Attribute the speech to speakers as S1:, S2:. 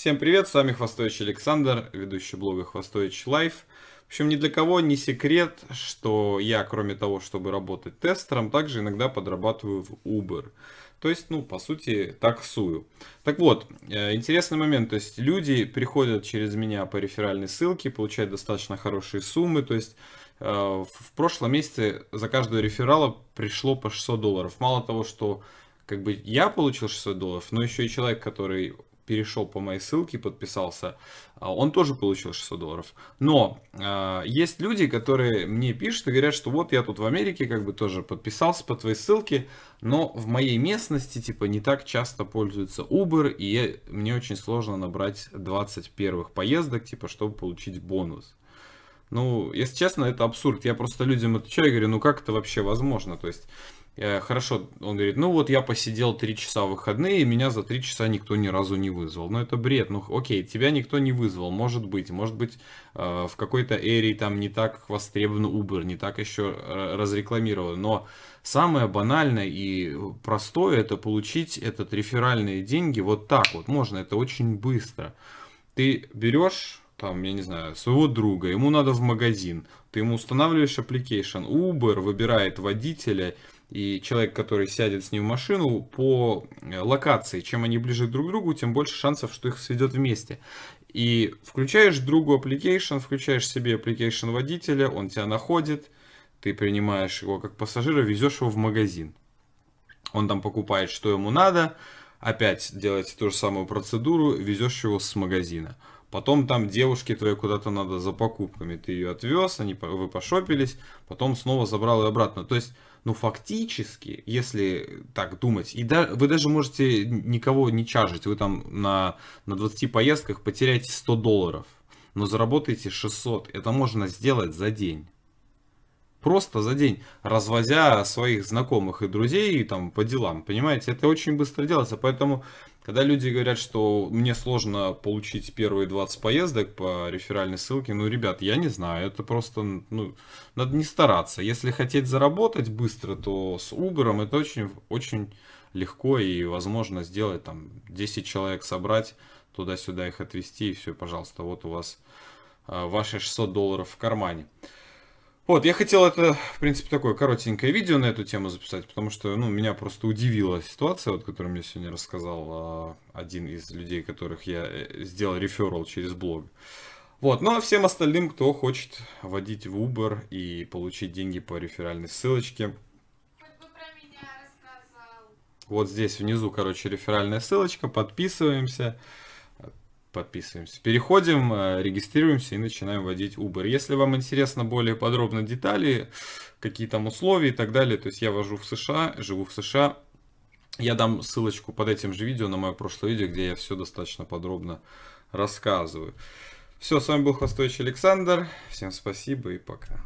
S1: Всем привет, с вами Хвостович Александр, ведущий блога Хвостович Лайф. В общем, ни для кого не секрет, что я, кроме того, чтобы работать тестером, также иногда подрабатываю в Uber. То есть, ну, по сути, таксую. Так вот, э, интересный момент. То есть, люди приходят через меня по реферальной ссылке, получают достаточно хорошие суммы. То есть, э, в прошлом месяце за каждого реферала пришло по 600 долларов. Мало того, что как бы я получил 600 долларов, но еще и человек, который перешел по моей ссылке, подписался, а, он тоже получил 600 долларов. Но э, есть люди, которые мне пишут и говорят, что вот я тут в Америке как бы тоже подписался по твоей ссылке, но в моей местности типа не так часто пользуются Uber, и мне очень сложно набрать 20 первых поездок, типа, чтобы получить бонус. Ну, если честно, это абсурд. Я просто людям отвечаю и говорю, ну как это вообще возможно? То есть, э, хорошо, он говорит, ну вот я посидел три часа в выходные, и меня за три часа никто ни разу не вызвал. Ну это бред, ну окей, тебя никто не вызвал, может быть. Может быть, э, в какой-то эре там не так востребован Uber, не так еще э, разрекламирован. Но самое банальное и простое это получить этот реферальные деньги вот так вот. Можно, это очень быстро. Ты берешь там, я не знаю, своего друга, ему надо в магазин, ты ему устанавливаешь application, Uber выбирает водителя, и человек, который сядет с ним в машину, по э, локации, чем они ближе друг к другу, тем больше шансов, что их сведет вместе. И включаешь другу application, включаешь себе application водителя, он тебя находит, ты принимаешь его как пассажира, везешь его в магазин. Он там покупает, что ему надо, опять делаете ту же самую процедуру, везешь его с магазина. Потом там девушке твоей куда-то надо за покупками. Ты ее отвез, они, вы пошопились, потом снова забрал ее обратно. То есть, ну, фактически, если так думать, и да, вы даже можете никого не чажить. Вы там на, на 20 поездках потеряете 100 долларов, но заработаете 600. Это можно сделать за день просто за день, развозя своих знакомых и друзей там по делам, понимаете, это очень быстро делается, поэтому когда люди говорят, что мне сложно получить первые 20 поездок по реферальной ссылке, ну, ребят, я не знаю, это просто, ну, надо не стараться. Если хотеть заработать быстро, то с Uber это очень, очень легко и возможно сделать, там, 10 человек собрать, туда-сюда их отвезти, и все, пожалуйста, вот у вас а, ваши 600 долларов в кармане. Вот, я хотел это, в принципе, такое коротенькое видео на эту тему записать, потому что, ну, меня просто удивила ситуация, вот, которую мне сегодня рассказал э, один из людей, которых я э, сделал реферал через блог. Вот, ну а всем остальным, кто хочет водить в Uber и получить деньги по реферальной ссылочке, вот здесь внизу, короче, реферальная ссылочка, подписываемся подписываемся. Переходим, э, регистрируемся и начинаем вводить Uber. Если вам интересно более подробно детали, какие там условия и так далее, то есть я вожу в США, живу в США, я дам ссылочку под этим же видео на мое прошлое видео, где я все достаточно подробно рассказываю. Все, с вами был Хвостович Александр. Всем спасибо и пока.